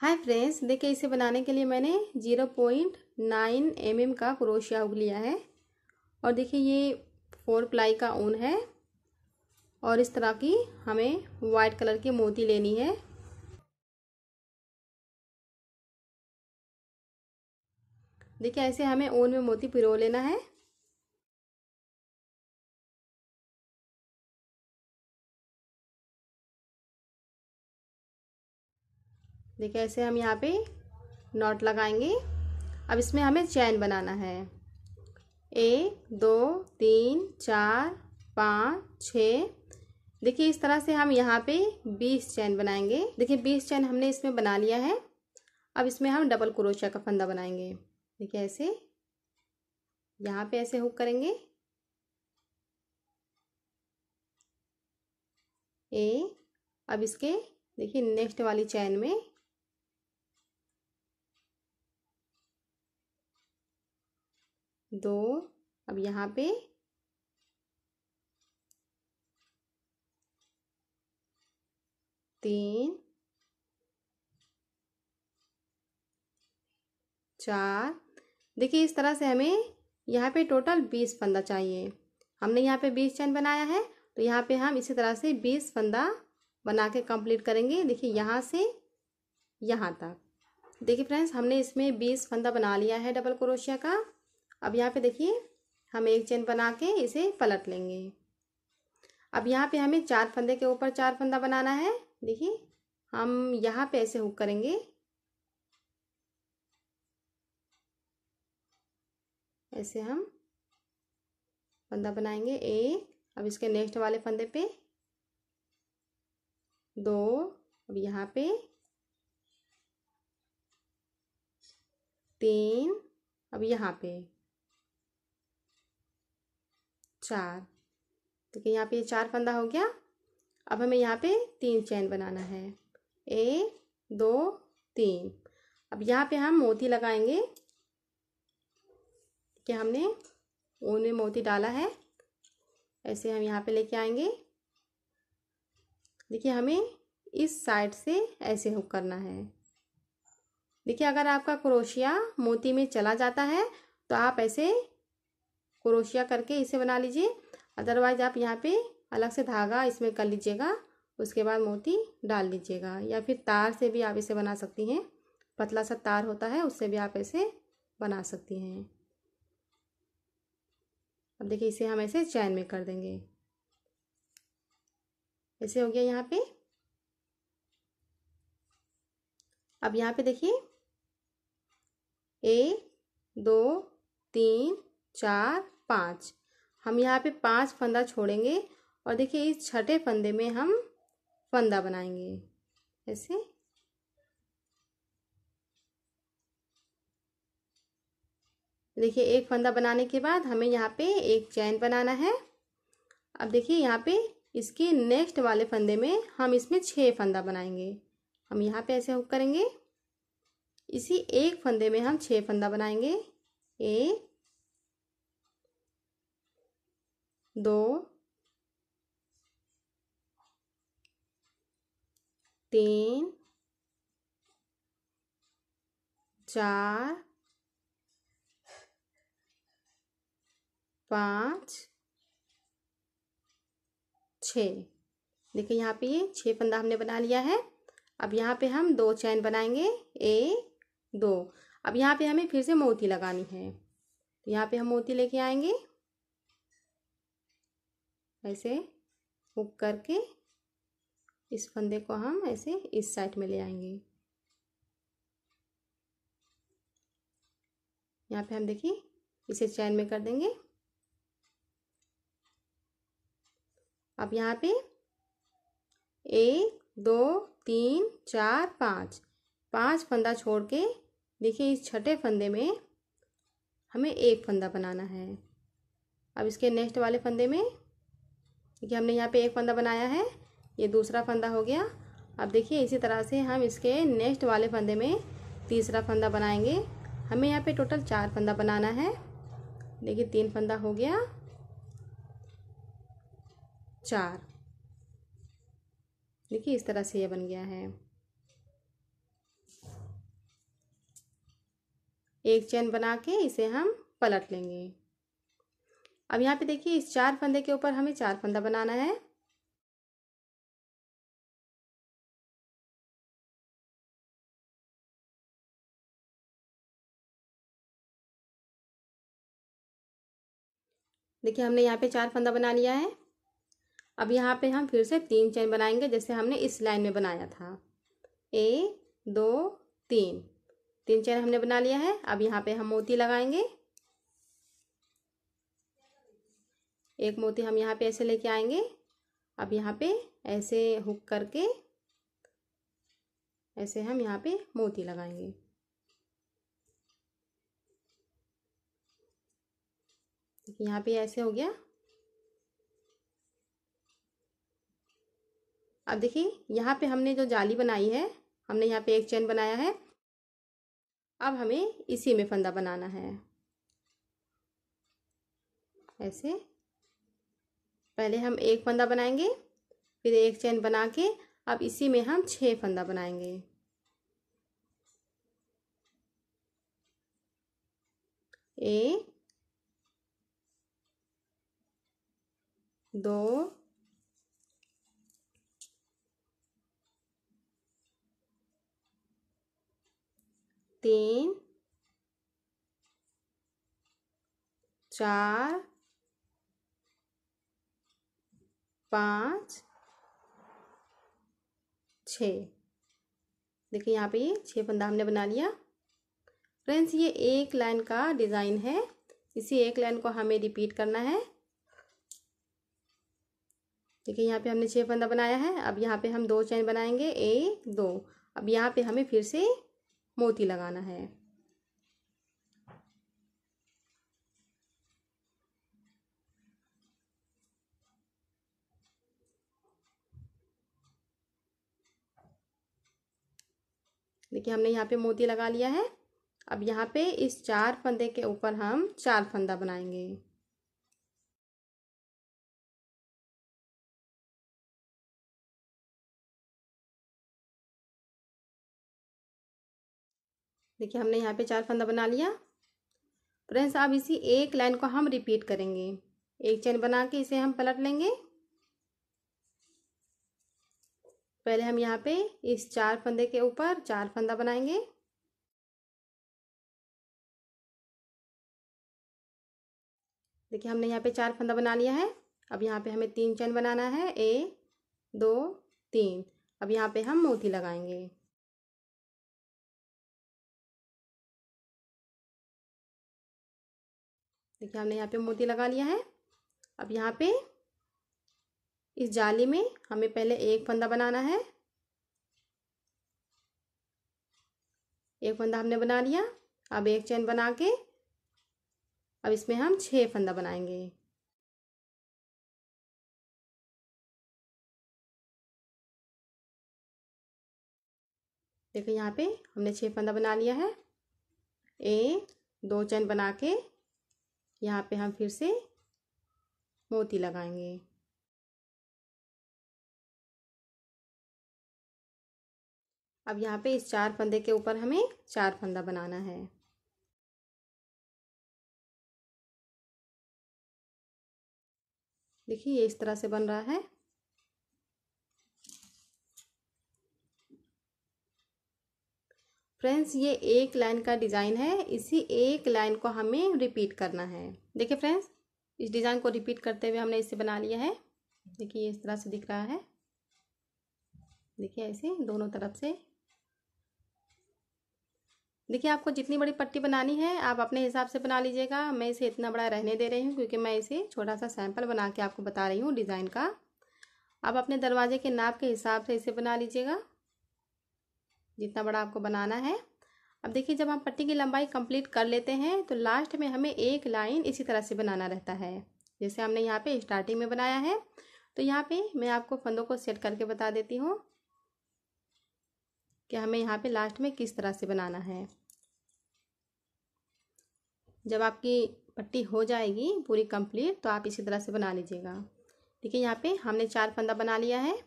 hi friends देखिए इसे बनाने के लिए मैंने जीरो पॉइंट नाइन एम एम का क्रोशिया उग लिया है और देखिए ये फोर प्लाई का ऊन है और इस तरह की हमें वाइट कलर की मोती लेनी है देखिए ऐसे हमें ऊन में मोती पिरो लेना है देखिए ऐसे हम यहाँ पे नॉट लगाएंगे अब इसमें हमें चैन बनाना है एक दो तीन चार पाँच छ देखिए इस तरह से हम यहाँ पे बीस चैन बनाएंगे देखिए बीस चैन हमने इसमें बना लिया है अब इसमें हम डबल क्रोशिया का फंदा बनाएंगे देखिए ऐसे यहाँ पे ऐसे हुक करेंगे ए अब इसके देखिए नेक्स्ट वाली चैन में दो अब यहाँ पे तीन चार देखिए इस तरह से हमें यहाँ पे टोटल बीस फंदा चाहिए हमने यहाँ पे बीस चैन बनाया है तो यहाँ पे हम इसी तरह से बीस फंदा बना के कंप्लीट करेंगे देखिए यहाँ से यहाँ तक देखिए फ्रेंड्स हमने इसमें बीस फंदा बना लिया है डबल क्रोशिया का अब यहाँ पे देखिए हम एक चेन बना के इसे पलट लेंगे अब यहाँ पे हमें चार फंदे के ऊपर चार फंदा बनाना है देखिए हम यहाँ पे ऐसे हुक करेंगे ऐसे हम फंदा बनाएंगे एक अब इसके नेक्स्ट वाले फंदे पे दो अब यहाँ पे तीन अब यहाँ पे चार देखिए यहाँ पे ये चार फंदा हो गया अब हमें यहाँ पे तीन चैन बनाना है एक दो तीन अब यहाँ पे हम मोती लगाएंगे कि हमने ऊन में मोती डाला है ऐसे हम यहाँ पे लेके आएंगे देखिए हमें इस साइड से ऐसे हुक करना है देखिए अगर आपका क्रोशिया मोती में चला जाता है तो आप ऐसे क्रोशिया करके इसे बना लीजिए अदरवाइज आप यहाँ पे अलग से धागा इसमें कर लीजिएगा उसके बाद मोती डाल लीजिएगा या फिर तार से भी आप इसे बना सकती हैं पतला सा तार होता है उससे भी आप ऐसे बना सकती हैं अब देखिए इसे हम ऐसे चैन में कर देंगे ऐसे हो गया यहाँ पे अब यहाँ पे देखिए एक दो तीन चार पाँच हम यहाँ पे पांच फंदा छोड़ेंगे और देखिए इस छठे फंदे में हम फंदा बनाएंगे ऐसे देखिए एक फंदा बनाने के बाद हमें यहाँ पे एक चैन बनाना है अब देखिए यहाँ पे इसके नेक्स्ट वाले फंदे में हम इसमें छः फंदा बनाएंगे हम यहाँ पे ऐसे हुक करेंगे इसी एक फंदे में हम छः फंदा बनाएंगे एक दो तीन चार पाँच छ देखिए यहाँ पे ये छः फंदा हमने बना लिया है अब यहाँ पे हम दो चैन बनाएंगे एक दो अब यहाँ पे हमें फिर से मोती लगानी है तो यहाँ पे हम मोती लेके आएंगे ऐसे हुक करके इस फंदे को हम ऐसे इस साइड में ले आएंगे यहाँ पे हम देखिए इसे चैन में कर देंगे अब यहाँ पे एक दो तीन चार पाँच पांच फंदा छोड़ के देखिए इस छठे फंदे में हमें एक फंदा बनाना है अब इसके नेक्स्ट वाले फंदे में देखिए हमने यहाँ पे एक फंदा बनाया है ये दूसरा फंदा हो गया अब देखिए इसी तरह से हम इसके नेक्स्ट वाले फंदे में तीसरा फंदा बनाएंगे हमें यहाँ पे टोटल चार फंदा बनाना है देखिए तीन फंदा हो गया चार देखिए इस तरह से ये बन गया है एक चैन बना के इसे हम पलट लेंगे अब यहाँ पे देखिए इस चार फंदे के ऊपर हमें चार फंदा बनाना है देखिए हमने यहाँ पे चार फंदा बना लिया है अब यहाँ पे हम फिर से तीन चैन बनाएंगे जैसे हमने इस लाइन में बनाया था एक दो तीन तीन चैन हमने बना लिया है अब यहाँ पे हम मोती लगाएंगे एक मोती हम यहाँ पे ऐसे लेके आएंगे अब यहाँ पे ऐसे हुक करके ऐसे हम यहाँ पे मोती लगाएंगे यहाँ पे ऐसे हो गया अब देखिए यहाँ पे हमने जो जाली बनाई है हमने यहाँ पे एक चैन बनाया है अब हमें इसी में फंदा बनाना है ऐसे पहले हम एक फंदा बनाएंगे फिर एक चैन बना के अब इसी में हम छह फंदा बनाएंगे एक दो तीन चार पाँच छ देखिए यहाँ पे ये छः फंदा हमने बना लिया फ्रेंड्स ये एक लाइन का डिज़ाइन है इसी एक लाइन को हमें रिपीट करना है देखिए यहाँ पे हमने छः फंदा बनाया है अब यहाँ पे हम दो चैन बनाएंगे एक दो अब यहाँ पे हमें फिर से मोती लगाना है देखिए हमने यहाँ पे मोती लगा लिया है अब यहाँ पे इस चार फंदे के ऊपर हम चार फंदा बनाएंगे देखिए हमने यहाँ पे चार फंदा बना लिया फ्रेंड्स अब इसी एक लाइन को हम रिपीट करेंगे एक चेन बना के इसे हम पलट लेंगे पहले हम यहाँ पे इस चार फंदे के ऊपर चार फंदा बनाएंगे देखिए हमने यहाँ पे चार फंदा बना लिया है अब यहाँ पे हमें तीन चैन बनाना है ए दो तीन अब यहाँ पे हम मोती लगाएंगे देखिए हमने यहाँ पे मोती लगा लिया है अब यहाँ पे इस जाली में हमें पहले एक फंदा बनाना है एक फंदा हमने बना लिया अब एक चैन बना के अब इसमें हम छह फंदा बनाएंगे देखो यहाँ पे हमने छह फंदा बना लिया है एक दो चैन बना के यहाँ पे हम फिर से मोती लगाएंगे अब यहाँ पे इस चार फंदे के ऊपर हमें चार फंदा बनाना है देखिए ये इस तरह से बन रहा है फ्रेंड्स ये एक लाइन का डिज़ाइन है इसी एक लाइन को हमें रिपीट करना है देखिए फ्रेंड्स इस डिज़ाइन को रिपीट करते हुए हमने इसे बना लिया है देखिए इस तरह से दिख रहा है देखिए ऐसे दोनों तरफ से देखिए आपको जितनी बड़ी पट्टी बनानी है आप अपने हिसाब से बना लीजिएगा मैं इसे इतना बड़ा रहने दे रही हूँ क्योंकि मैं इसे छोटा सा सैंपल बना के आपको बता रही हूँ डिज़ाइन का आप अपने दरवाजे के नाप के हिसाब से इसे बना लीजिएगा जितना बड़ा आपको बनाना है अब देखिए जब हम पट्टी की लंबाई कंप्लीट कर लेते हैं तो लास्ट में हमें एक लाइन इसी तरह से बनाना रहता है जैसे हमने यहाँ पे स्टार्टिंग में बनाया है तो यहाँ पे मैं आपको फंदों को सेट करके बता देती हूँ कि हमें यहाँ पे लास्ट में किस तरह से बनाना है जब आपकी पट्टी हो जाएगी पूरी कंप्लीट तो आप इसी तरह से बना लीजिएगा देखिए यहाँ पे हमने चार फंदा बना लिया है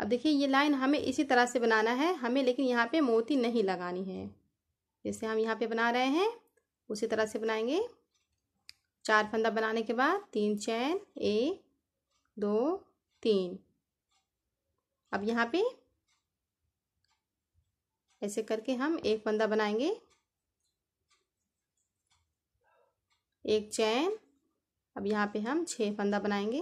अब देखिए ये लाइन हमें इसी तरह से बनाना है हमें लेकिन यहाँ पे मोती नहीं लगानी है जैसे हम यहाँ पे बना रहे हैं उसी तरह से बनाएंगे चार फंदा बनाने के बाद तीन चैन एक दो तीन अब यहाँ पे ऐसे करके हम एक फंदा बनाएंगे एक चैन अब यहाँ पे हम छः फंदा बनाएंगे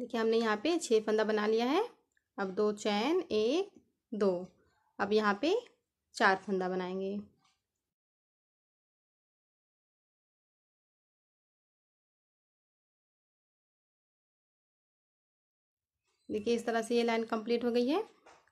देखिए हमने यहाँ पे छः फंदा बना लिया है अब दो चैन एक दो अब यहाँ पे चार फंदा बनाएंगे देखिए इस तरह से ये लाइन कंप्लीट हो गई है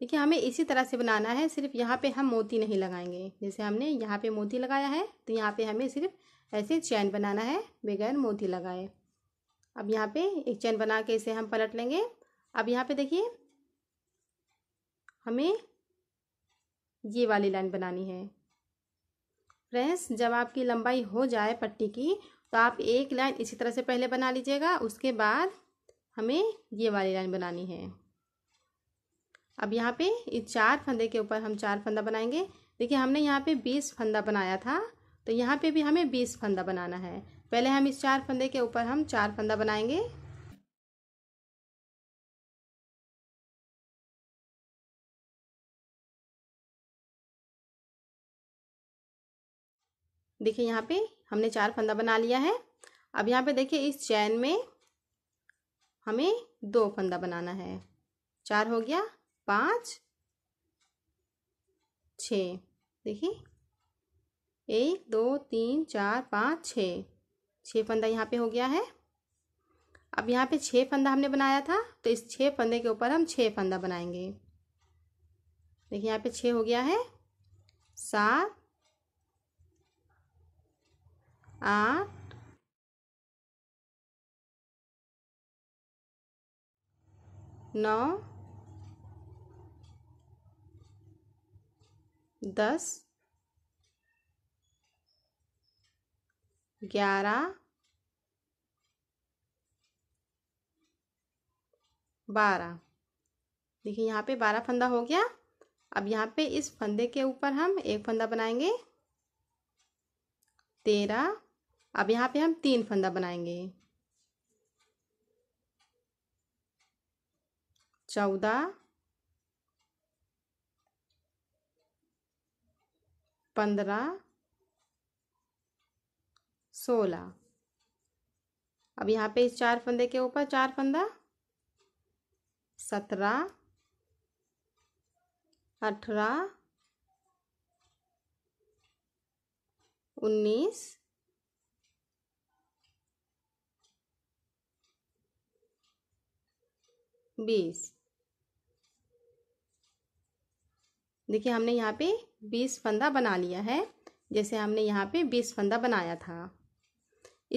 देखिए हमें इसी तरह से बनाना है सिर्फ यहाँ पे हम मोती नहीं लगाएंगे जैसे हमने यहाँ पे मोती लगाया है तो यहाँ पे हमें सिर्फ ऐसे चैन बनाना है बगैर मोती लगाए अब यहाँ पे एक चैन बना के इसे हम पलट लेंगे अब यहाँ पे देखिए हमें ये वाली लाइन बनानी है फ्रेंड्स जब आपकी लंबाई हो जाए पट्टी की तो आप एक लाइन इसी तरह से पहले बना लीजिएगा उसके बाद हमें ये वाली लाइन बनानी है अब यहाँ पे इस चार फंदे के ऊपर हम चार फंदा बनाएंगे देखिए हमने यहाँ पे बीस फंदा बनाया था तो यहाँ पे भी हमें बीस फंदा बनाना है पहले हम इस चार फंदे के ऊपर हम चार फंदा बनाएंगे देखिए यहाँ पे हमने चार फंदा बना लिया है अब यहाँ पे देखिए इस चैन में हमें दो फंदा बनाना है चार हो गया पाँच छ देखिए एक दो तीन चार पाँच छ छः फंदा यहाँ पे हो गया है अब यहाँ पे छः फंदा हमने बनाया था तो इस छः फंदे के ऊपर हम छः फंदा बनाएंगे देखिए यहाँ पे छः हो गया है सात आठ नौ दस ग्यारह बारह देखिए यहाँ पे बारह फंदा हो गया अब यहाँ पे इस फंदे के ऊपर हम एक फंदा बनाएंगे तेरह अब यहाँ पे हम तीन फंदा बनाएंगे चौदह पंद्रह सोलह अब यहाँ पे इस चार फंदे के ऊपर चार फंदा सत्रह अठारह उन्नीस बीस देखिए हमने यहाँ पे बीस फंदा बना लिया है जैसे हमने यहाँ पे बीस फंदा बनाया था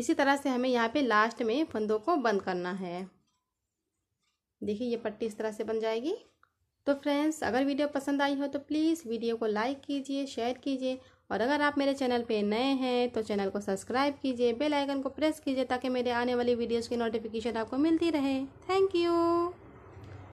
इसी तरह से हमें यहाँ पे लास्ट में फंदों को बंद करना है देखिए ये पट्टी इस तरह से बन जाएगी तो फ्रेंड्स अगर वीडियो पसंद आई हो तो प्लीज़ वीडियो को लाइक कीजिए शेयर कीजिए और अगर आप मेरे चैनल पे नए हैं तो चैनल को सब्सक्राइब कीजिए बेल आइकन को प्रेस कीजिए ताकि मेरे आने वाली वीडियोस की नोटिफिकेशन आपको मिलती रहे थैंक यू